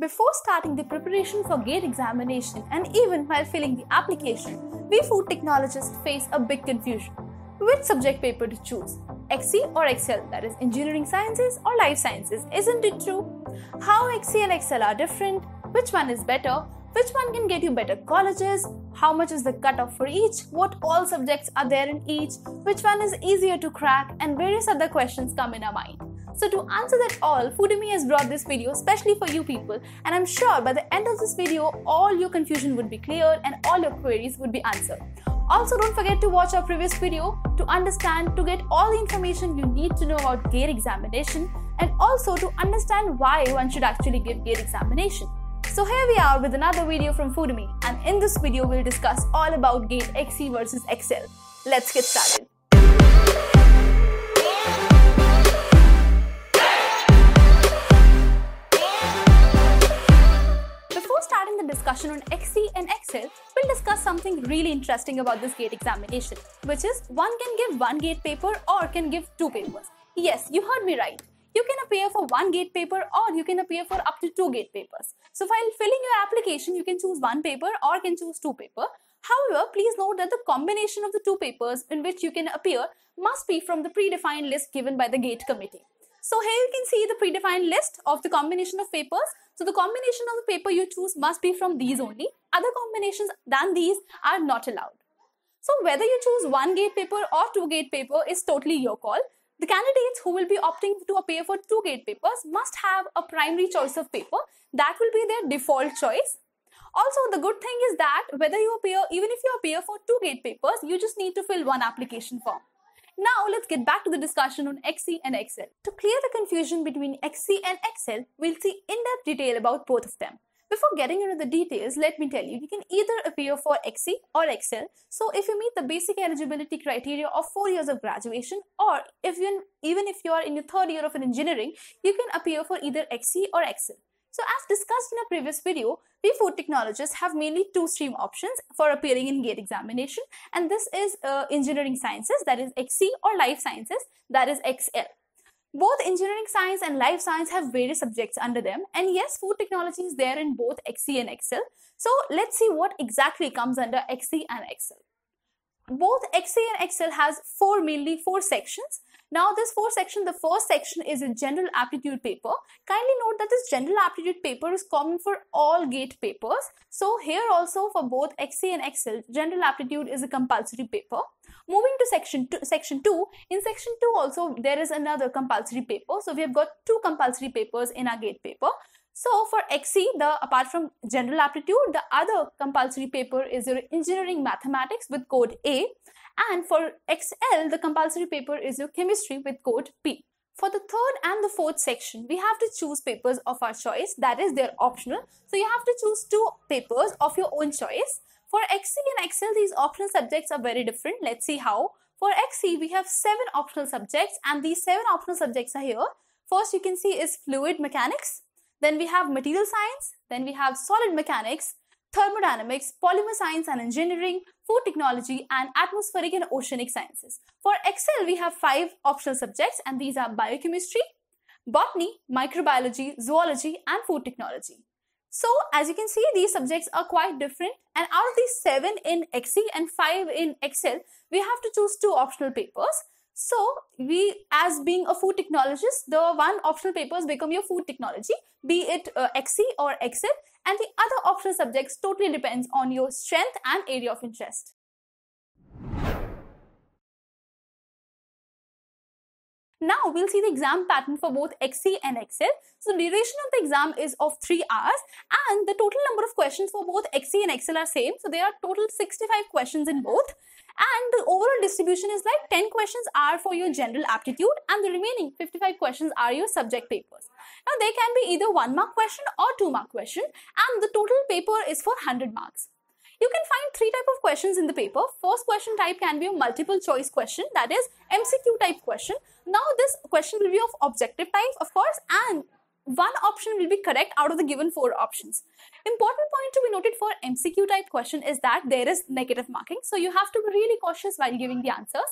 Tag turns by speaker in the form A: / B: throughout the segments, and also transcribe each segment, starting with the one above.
A: Before starting the preparation for GATE examination and even while filling the application, we food technologists face a big confusion. Which subject paper to choose? XE or Excel, that is engineering sciences or life sciences, isn't it true? How XE and Excel are different? Which one is better? Which one can get you better colleges? How much is the cutoff for each? What all subjects are there in each? Which one is easier to crack? And various other questions come in our mind. So to answer that all, Foodemy has brought this video especially for you people and I'm sure by the end of this video, all your confusion would be cleared and all your queries would be answered. Also don't forget to watch our previous video to understand to get all the information you need to know about GATE examination and also to understand why one should actually give GATE examination. So here we are with another video from Foodme and in this video we'll discuss all about GATE XE versus Excel. Let's get started. discussion on XC and XL, we'll discuss something really interesting about this gate examination, which is one can give one gate paper or can give two papers. Yes, you heard me right. You can appear for one gate paper or you can appear for up to two gate papers. So while filling your application, you can choose one paper or can choose two paper. However, please note that the combination of the two papers in which you can appear must be from the predefined list given by the gate committee. So here you can see the predefined list of the combination of papers. So the combination of the paper you choose must be from these only. Other combinations than these are not allowed. So whether you choose one gate paper or two gate paper is totally your call. The candidates who will be opting to appear for two gate papers must have a primary choice of paper. That will be their default choice. Also, the good thing is that whether you appear, even if you appear for two gate papers, you just need to fill one application form. Now let's get back to the discussion on XC and XL. To clear the confusion between XC and XL, we'll see in-depth detail about both of them. Before getting into the details, let me tell you, you can either appear for XC or XL. So if you meet the basic eligibility criteria of 4 years of graduation or if even if you are in your third year of an engineering, you can appear for either XC or XL. So as discussed in a previous video, we food technologists have mainly two stream options for appearing in GATE examination and this is uh, engineering sciences that is XC or life sciences that is XL. Both engineering science and life science have various subjects under them and yes food technology is there in both XC and XL. So let's see what exactly comes under XC and XL both XA and XL has four mainly four sections. Now this four section, the first section is a general aptitude paper. Kindly note that this general aptitude paper is common for all GATE papers. So here also for both XA and XL, general aptitude is a compulsory paper. Moving to section two, section 2, in section 2 also there is another compulsory paper. So we have got two compulsory papers in our GATE paper. So for XE, the apart from general aptitude, the other compulsory paper is your engineering mathematics with code A. And for XL, the compulsory paper is your chemistry with code P. For the third and the fourth section, we have to choose papers of our choice. That is, they're optional. So you have to choose two papers of your own choice. For XE and XL, these optional subjects are very different. Let's see how. For XE, we have seven optional subjects and these seven optional subjects are here. First, you can see is fluid mechanics. Then we have material science, then we have solid mechanics, thermodynamics, polymer science and engineering, food technology, and atmospheric and oceanic sciences. For Excel, we have five optional subjects, and these are biochemistry, botany, microbiology, zoology, and food technology. So, as you can see, these subjects are quite different. And out of these seven in XE and five in Excel, we have to choose two optional papers. So we, as being a food technologist, the one optional papers become your food technology, be it uh, XE or Excel, and the other optional subjects totally depends on your strength and area of interest. Now we'll see the exam pattern for both XE and Excel. So duration of the exam is of 3 hours and the total number of questions for both XE and Excel are same. So there are total 65 questions in both and distribution is like 10 questions are for your general aptitude and the remaining 55 questions are your subject papers. Now they can be either 1 mark question or 2 mark question and the total paper is for 100 marks. You can find three type of questions in the paper. First question type can be a multiple choice question that is MCQ type question. Now this question will be of objective type of course and one option will be correct out of the given four options. Important point to be noted for MCQ type question is that there is negative marking. So you have to be really cautious while giving the answers.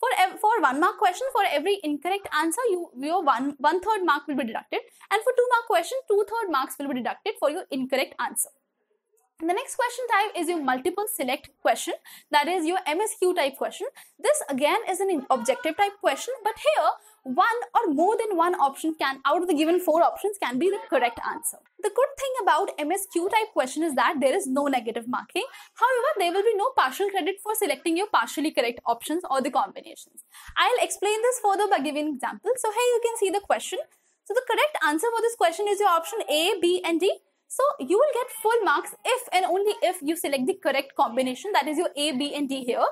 A: For, for one mark question, for every incorrect answer, you, your one, one third mark will be deducted. And for two mark question, two third marks will be deducted for your incorrect answer. And the next question type is your multiple select question, that is your MSQ type question. This again is an objective type question, but here one or more than one option can out of the given four options can be the correct answer. The good thing about MSQ type question is that there is no negative marking. However, there will be no partial credit for selecting your partially correct options or the combinations. I'll explain this further by giving an example. So here you can see the question. So the correct answer for this question is your option A, B and D. So you will get full marks if and only if you select the correct combination that is your A, B and D here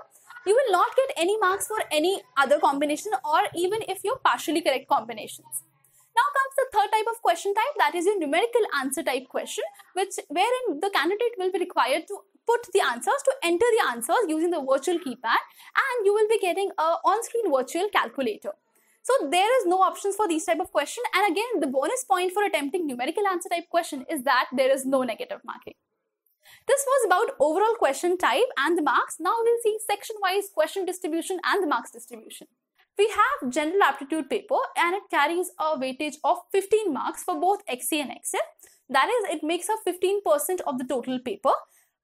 A: you will not get any marks for any other combination or even if you're partially correct combinations. Now comes the third type of question type that is your numerical answer type question which wherein the candidate will be required to put the answers to enter the answers using the virtual keypad and you will be getting a on-screen virtual calculator. So there is no options for these type of question and again the bonus point for attempting numerical answer type question is that there is no negative marking. This was about overall question type and the marks. Now we'll see section-wise question distribution and the marks distribution. We have general aptitude paper and it carries a weightage of 15 marks for both XA and XL. That is, it makes up 15% of the total paper.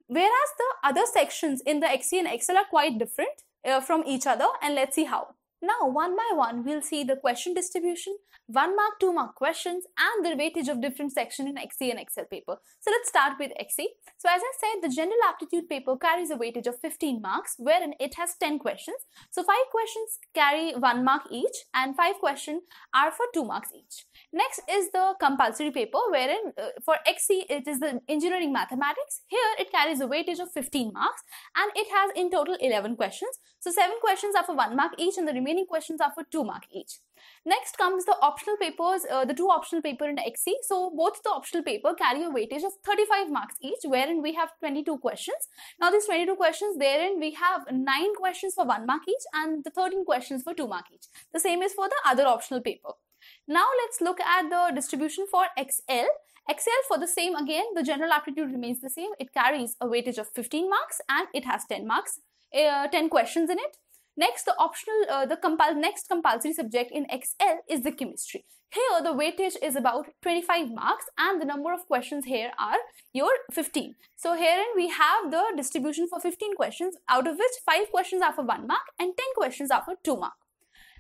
A: Whereas the other sections in the XA and XL are quite different uh, from each other and let's see how. Now, one by one, we'll see the question distribution, one mark, two mark questions, and the weightage of different sections in XE and XL paper. So let's start with XE. So as I said, the general aptitude paper carries a weightage of 15 marks, wherein it has 10 questions. So five questions carry one mark each, and five questions are for two marks each. Next is the compulsory paper, wherein uh, for XE, it is the engineering mathematics. Here, it carries a weightage of 15 marks, and it has in total 11 questions. So seven questions are for one mark each, and the remaining remaining questions are for 2 mark each. Next comes the optional papers, uh, the two optional paper and X C. So both the optional paper carry a weightage of 35 marks each, wherein we have 22 questions. Now these 22 questions, therein we have 9 questions for 1 mark each and the 13 questions for 2 mark each. The same is for the other optional paper. Now let's look at the distribution for XL. XL for the same again, the general aptitude remains the same. It carries a weightage of 15 marks and it has 10 marks, uh, 10 questions in it. Next, the optional, uh, the compul next compulsory subject in XL is the chemistry. Here, the weightage is about 25 marks and the number of questions here are your 15. So herein we have the distribution for 15 questions, out of which 5 questions are for 1 mark and 10 questions are for 2 mark.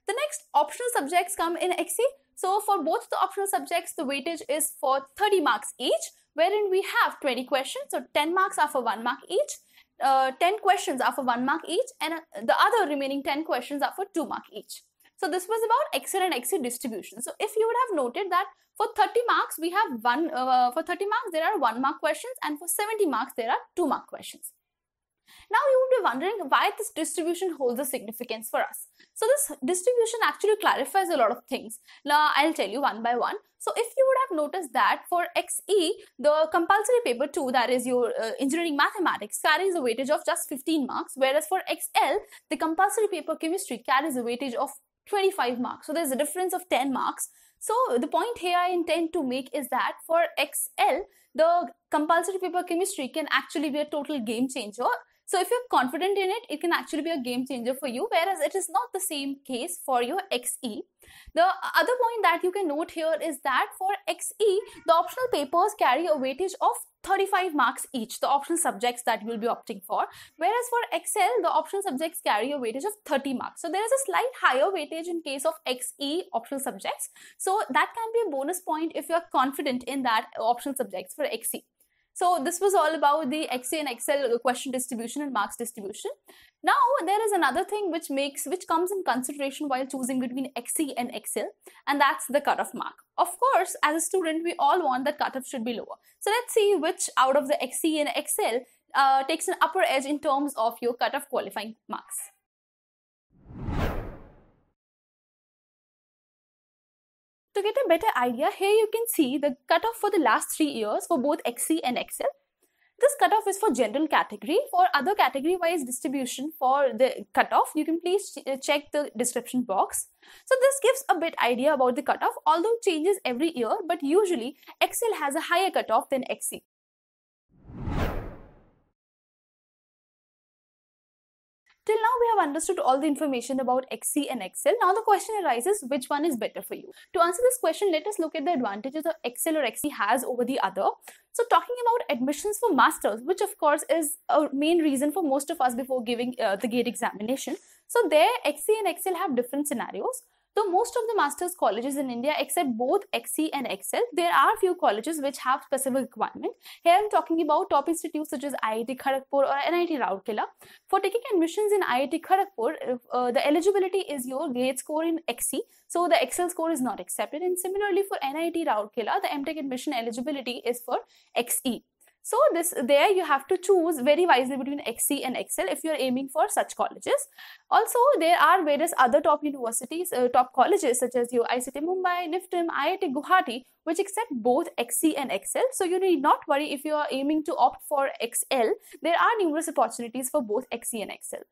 A: The next optional subjects come in XE. So for both the optional subjects, the weightage is for 30 marks each, wherein we have 20 questions. So 10 marks are for 1 mark each uh, 10 questions are for 1 mark each and uh, the other remaining 10 questions are for 2 mark each. So this was about exit and exit distribution. So if you would have noted that for 30 marks we have one uh, for 30 marks there are 1 mark questions and for 70 marks there are 2 mark questions. Now you would be wondering why this distribution holds a significance for us. So this distribution actually clarifies a lot of things. Now I'll tell you one by one. So if you would have noticed that for XE, the compulsory paper 2, that is your uh, engineering mathematics, carries a weightage of just 15 marks, whereas for XL, the compulsory paper chemistry carries a weightage of 25 marks. So there's a difference of 10 marks. So the point here I intend to make is that for XL, the compulsory paper chemistry can actually be a total game changer so if you're confident in it, it can actually be a game changer for you, whereas it is not the same case for your XE. The other point that you can note here is that for XE, the optional papers carry a weightage of 35 marks each, the optional subjects that you will be opting for. Whereas for Excel, the optional subjects carry a weightage of 30 marks. So there is a slight higher weightage in case of XE optional subjects. So that can be a bonus point if you are confident in that optional subjects for XE. So this was all about the XA and XL question distribution and marks distribution. Now there is another thing which makes which comes in consideration while choosing between XE and XL and that's the cutoff mark. Of course, as a student, we all want that cutoff should be lower. So let's see which out of the XE and XL uh, takes an upper edge in terms of your cutoff qualifying marks. To get a better idea, here you can see the cutoff for the last three years for both XC and XL. This cutoff is for general category. For other category wise distribution for the cutoff, you can please uh, check the description box. So this gives a bit idea about the cutoff, although changes every year, but usually XL has a higher cutoff than XC. Till now we have understood all the information about XC and XL. Now the question arises which one is better for you. To answer this question let us look at the advantages of XL or XC has over the other. So talking about admissions for masters which of course is a main reason for most of us before giving uh, the gate examination. So there XC and XL have different scenarios. Though most of the master's colleges in India accept both XE and XL, there are few colleges which have specific requirement. Here I'm talking about top institutes such as IIT Kharagpur or NIT Rourkela. For taking admissions in IIT Kharagpur, uh, the eligibility is your grade score in XE, so the XL score is not accepted. And similarly for NIT Rourkela, the MTech admission eligibility is for XE. So this there you have to choose very wisely between XC and XL if you are aiming for such colleges. Also, there are various other top universities, uh, top colleges such as U I C T Mumbai, NIFTIM, IIT Guwahati, which accept both XC and XL. So you need not worry if you are aiming to opt for XL. There are numerous opportunities for both XC and XL.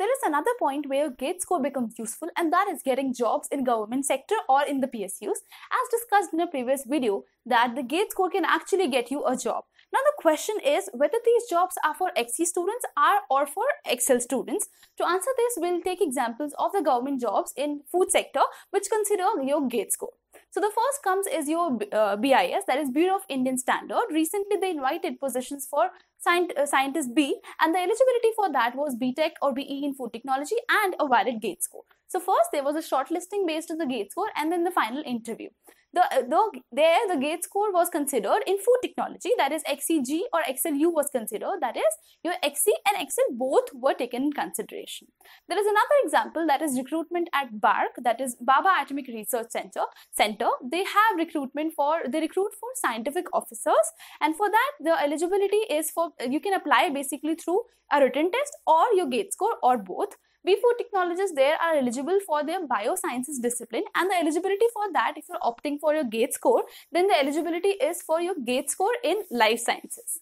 A: There is another point where GATE score becomes useful and that is getting jobs in government sector or in the PSUs. As discussed in a previous video that the GATE score can actually get you a job. Now the question is whether these jobs are for XE students are or for Excel students. To answer this, we'll take examples of the government jobs in food sector which consider your GATE score. So the first comes is your uh, BIS, that is Bureau of Indian Standard. Recently, they invited positions for scient uh, scientist B, and the eligibility for that was BTech or BE in food technology and a valid GATE score. So first, there was a shortlisting based on the GATE score, and then the final interview. The, uh, though there the gate score was considered in food technology, that is XCG or XLU was considered, that is your XE and XL both were taken in consideration. There is another example that is recruitment at BARC, that is Baba Atomic Research Center. Center They have recruitment for, they recruit for scientific officers and for that the eligibility is for, you can apply basically through a written test or your gate score or both. B4 technologists there are eligible for their biosciences discipline and the eligibility for that if you're opting for your GATE score then the eligibility is for your GATE score in life sciences.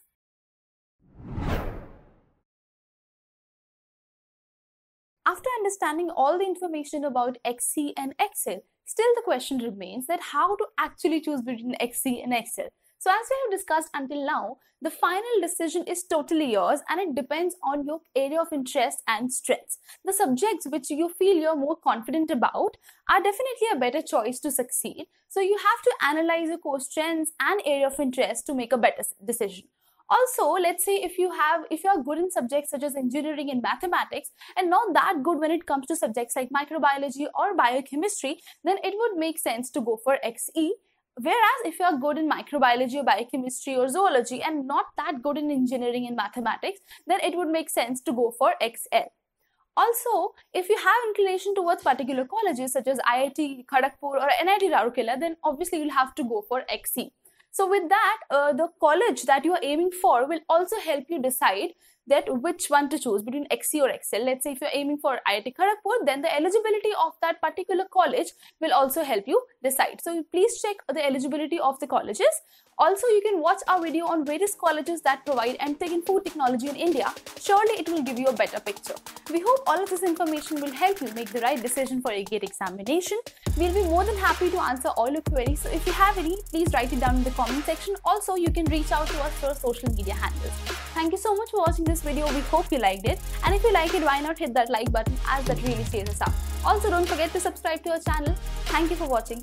A: After understanding all the information about XC and XL, still the question remains that how to actually choose between XC and XL. So as we have discussed until now, the final decision is totally yours and it depends on your area of interest and strengths. The subjects which you feel you're more confident about are definitely a better choice to succeed. So you have to analyze your course strengths and area of interest to make a better decision also let's say if you have if you are good in subjects such as engineering and mathematics and not that good when it comes to subjects like microbiology or biochemistry then it would make sense to go for xe Whereas if you're good in microbiology or biochemistry or zoology and not that good in engineering and mathematics, then it would make sense to go for XL. Also, if you have inclination towards particular colleges such as IIT Kharagpur or NIT Raurkela, then obviously you'll have to go for XE. So with that, uh, the college that you are aiming for will also help you decide that which one to choose between XC or XL. Let's say if you're aiming for IIT Kharagpur, then the eligibility of that particular college will also help you decide. So please check the eligibility of the colleges. Also, you can watch our video on various colleges that provide MTech in food technology in India. Surely it will give you a better picture. We hope all of this information will help you make the right decision for your GATE examination. We'll be more than happy to answer all your queries. So if you have any, please write it down in the comment section. Also, you can reach out to us through our social media handles. Thank you so much for watching this this video. We hope you liked it. And if you like it, why not hit that like button as that really cheers us up. Also, don't forget to subscribe to our channel. Thank you for watching.